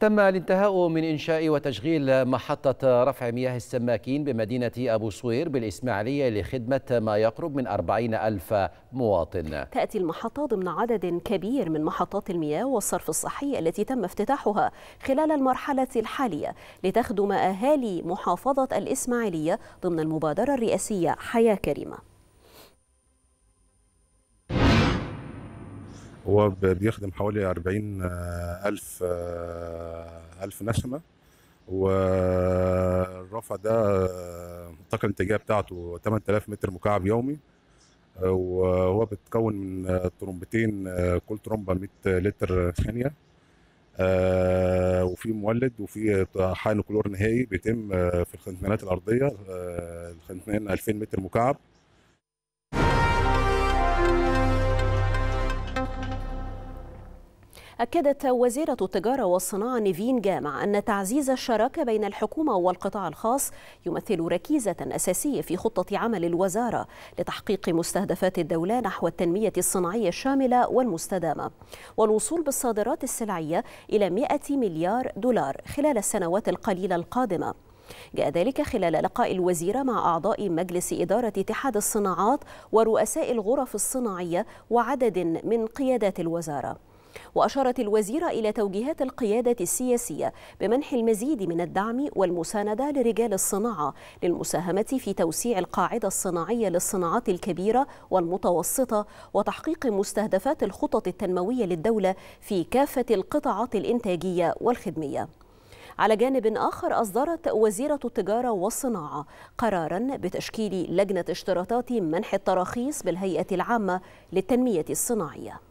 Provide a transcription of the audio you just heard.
تم الانتهاء من إنشاء وتشغيل محطة رفع مياه السماكين بمدينة أبو صوير بالإسماعيلية لخدمة ما يقرب من 40 ألف مواطن تأتي المحطة ضمن عدد كبير من محطات المياه والصرف الصحي التي تم افتتاحها خلال المرحلة الحالية لتخدم أهالي محافظة الإسماعيلية ضمن المبادرة الرئاسية حياة كريمة هو بيخدم حوالي 40 آه، ألف آه، ألف نسمة والرفع ده الطاقة آه، الانتاجية بتاعته 8000 متر مكعب يومي وهو بيتكون من ترومبتين كل ترومبة 100 لتر ثانية وفي مولد وفي حقن كلور نهائي بيتم في الخنتنات الأرضية الخنتنان 2000 متر مكعب أكدت وزيرة التجارة والصناعة نيفين جامع أن تعزيز الشراكة بين الحكومة والقطاع الخاص يمثل ركيزة أساسية في خطة عمل الوزارة لتحقيق مستهدفات الدولة نحو التنمية الصناعية الشاملة والمستدامة والوصول بالصادرات السلعية إلى 100 مليار دولار خلال السنوات القليلة القادمة جاء ذلك خلال لقاء الوزيرة مع أعضاء مجلس إدارة اتحاد الصناعات ورؤساء الغرف الصناعية وعدد من قيادات الوزارة وأشارت الوزيرة إلى توجيهات القيادة السياسية بمنح المزيد من الدعم والمساندة لرجال الصناعة للمساهمة في توسيع القاعدة الصناعية للصناعات الكبيرة والمتوسطة وتحقيق مستهدفات الخطط التنموية للدولة في كافة القطاعات الإنتاجية والخدمية. على جانب آخر أصدرت وزيرة التجارة والصناعة قرارا بتشكيل لجنة اشتراطات منح التراخيص بالهيئة العامة للتنمية الصناعية